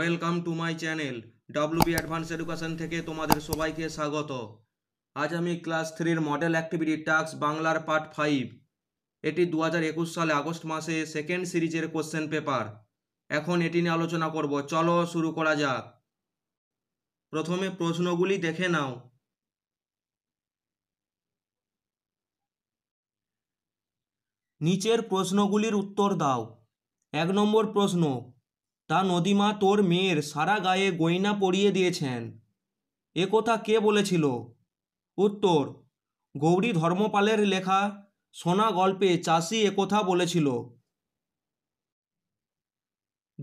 welcome to my channel WB advance education থেকে তোমাদের সবাইকে স্বাগত আজ আমি ক্লাস থ্রির মডেল অ্যাক্টিভিটি টাস্ক বাংলার পার্ট ফাইভ এটি দু সালে আগস্ট মাসে সেকেন্ড সিরিজের কোশ্চেন পেপার এখন এটি নিয়ে আলোচনা করব চলো শুরু করা যাক প্রথমে প্রশ্নগুলি দেখে নাও নিচের প্রশ্নগুলির উত্তর দাও এক নম্বর প্রশ্ন তা নদীমা তোর মেয়ের সারা গায়ে গয়না পরিয়ে দিয়েছেন এ কথা কে বলেছিল উত্তর গৌরী ধর্মপালের লেখা সোনা গল্পে চাষি একথা বলেছিল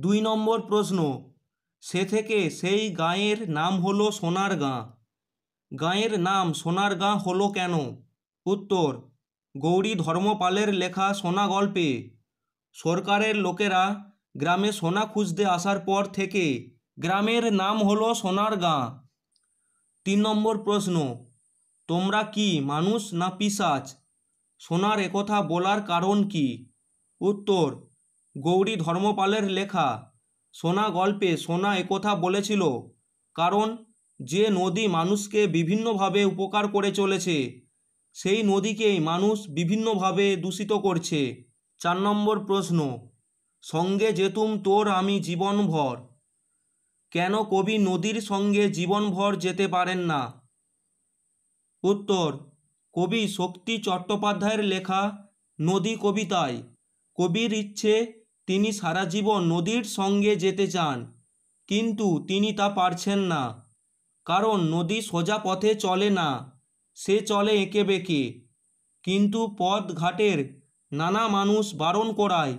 দুই নম্বর প্রশ্ন সে থেকে সেই গাঁয়ের নাম হলো সোনার গাঁ গাঁয়ের নাম সোনার গাঁ হলো কেন উত্তর গৌরী ধর্মপালের লেখা সোনা গল্পে সরকারের লোকেরা গ্রামে সোনা খুঁজতে আসার পর থেকে গ্রামের নাম হলো সোনার গাঁ তিন নম্বর প্রশ্ন তোমরা কি মানুষ না পিসাচ সোনার একথা বলার কারণ কি উত্তর গৌরী ধর্মপালের লেখা সোনা গল্পে সোনা একথা বলেছিল কারণ যে নদী মানুষকে বিভিন্নভাবে উপকার করে চলেছে সেই নদীকেই মানুষ বিভিন্নভাবে দূষিত করছে চার নম্বর প্রশ্ন সঙ্গে যেতুম তোর আমি জীবনভর কেন কবি নদীর সঙ্গে জীবনভর যেতে পারেন না উত্তর কবি শক্তি চট্টোপাধ্যায়ের লেখা নদী কবিতায় কবির ইচ্ছে তিনি সারা জীবন নদীর সঙ্গে যেতে চান কিন্তু তিনি তা পারছেন না কারণ নদী সোজা পথে চলে না সে চলে এঁকে বেঁকে কিন্তু পথ ঘাটের নানা মানুষ বারণ করায়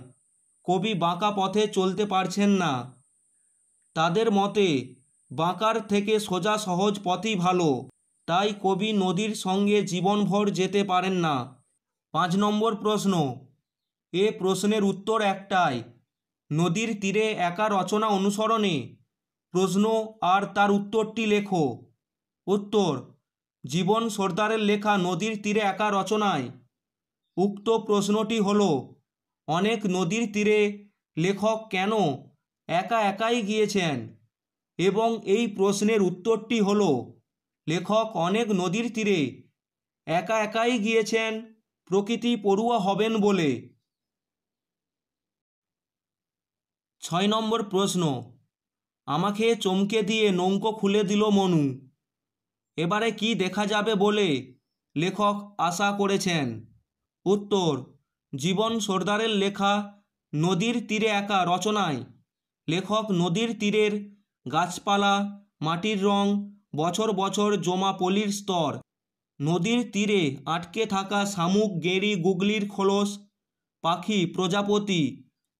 কবি বাঁকা পথে চলতে পারছেন না তাদের মতে বাঁকার থেকে সোজা সহজ পথই ভালো তাই কবি নদীর সঙ্গে জীবনভর যেতে পারেন না পাঁচ নম্বর প্রশ্ন এ প্রশ্নের উত্তর একটাই নদীর তীরে একা রচনা অনুসরণে প্রশ্ন আর তার উত্তরটি লেখো উত্তর জীবন সর্দারের লেখা নদীর তীরে একা রচনায় উক্ত প্রশ্নটি হলো অনেক নদীর তীরে লেখক কেন একা একাই গিয়েছেন এবং এই প্রশ্নের উত্তরটি হল লেখক অনেক নদীর তীরে একা একাই গিয়েছেন প্রকৃতি পড়ুয়া হবেন বলে ছয় নম্বর প্রশ্ন আমাকে চমকে দিয়ে নৌকো খুলে দিল মনু এবারে কি দেখা যাবে বলে লেখক আশা করেছেন উত্তর জীবন সর্দারের লেখা নদীর তীরে একা রচনায় লেখক নদীর তীরের গাছপালা মাটির রং বছর বছর জমা পলির স্তর নদীর তীরে আটকে থাকা শামুক গেঁড়ি গুগলির খোলস পাখি প্রজাপতি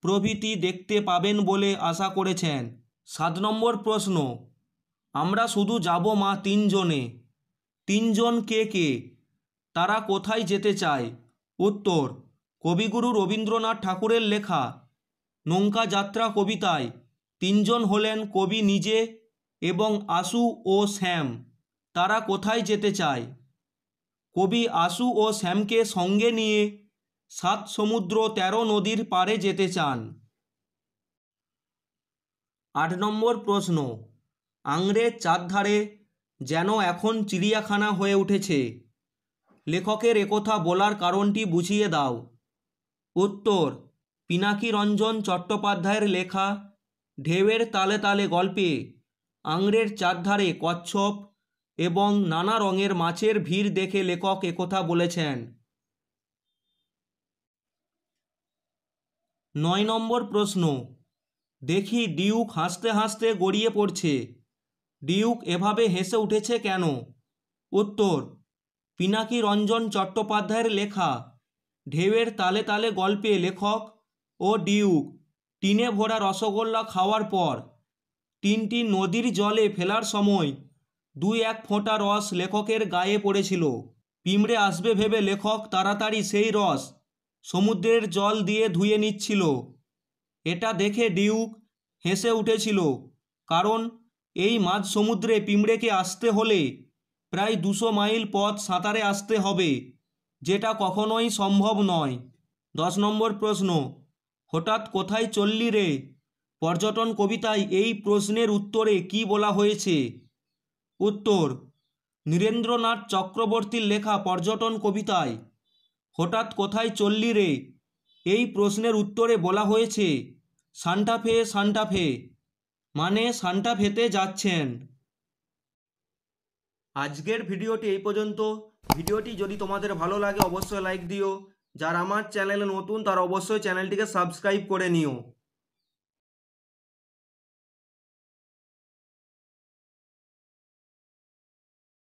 প্রভৃতি দেখতে পাবেন বলে আশা করেছেন সাত নম্বর প্রশ্ন আমরা শুধু যাব মা তিনজনে তিনজন কে কে তারা কোথায় যেতে চায় উত্তর কবিগুরু রবীন্দ্রনাথ ঠাকুরের লেখা নৌকা যাত্রা কবিতায় তিনজন হলেন কবি নিজে এবং আশু ও শ্যাম তারা কোথায় যেতে চায় কবি আশু ও শ্যামকে সঙ্গে নিয়ে সাত সমুদ্র তেরো নদীর পারে যেতে চান আট নম্বর প্রশ্ন আংরের চারধারে যেন এখন চিড়িয়াখানা হয়ে উঠেছে লেখকের একথা বলার কারণটি বুঝিয়ে দাও উত্তর পিনাকীরঞ্জন রঞ্জন চট্টোপাধ্যায়ের লেখা ঢেউয়ের তালে তালে গল্পে আংড়ের চারধারে কচ্ছপ এবং নানা রঙের মাছের ভিড় দেখে লেখক একথা বলেছেন নয় নম্বর প্রশ্ন দেখি ডিউক হাসতে হাসতে গড়িয়ে পড়ছে ডিউক এভাবে হেসে উঠেছে কেন উত্তর পিনাকী রঞ্জন চট্টোপাধ্যায়ের লেখা ঢেউয়ের তালে তালে গল্পে লেখক ও ডিউক টিনে ভরা রসগোল্লা খাওয়ার পর তিনটি নদীর জলে ফেলার সময় দুই এক ফোঁটা রস লেখকের গায়ে পড়েছিল পিমড়ে আসবে ভেবে লেখক তাড়াতাড়ি সেই রস সমুদ্রের জল দিয়ে ধুয়ে নিচ্ছিল এটা দেখে ডিউক হেসে উঠেছিল কারণ এই মাঝ সমুদ্রে পিমড়েকে আসতে হলে প্রায় দুশো মাইল পথ সাঁতারে আসতে হবে যেটা কখনোই সম্ভব নয় দশ নম্বর প্রশ্ন হঠাৎ কোথায় চললি রে পর্যটন কবিতায় এই প্রশ্নের উত্তরে কি বলা হয়েছে উত্তর নীরেন্দ্রনাথ চক্রবর্তীর লেখা পর্যটন কবিতায় হঠাৎ কোথায় চললি রে এই প্রশ্নের উত্তরে বলা হয়েছে সান্টাফে সান্টাফে মানে সান্টাফেতে যাচ্ছেন আজকের ভিডিওটি এই পর্যন্ত ভিডিওটি যদি তোমাদের ভালো লাগে অবশ্যই লাইক দিও যারা আমার চ্যানেলে নতুন তারা অবশ্যই চ্যানেলটিকে সাবস্ক্রাইব করে নিও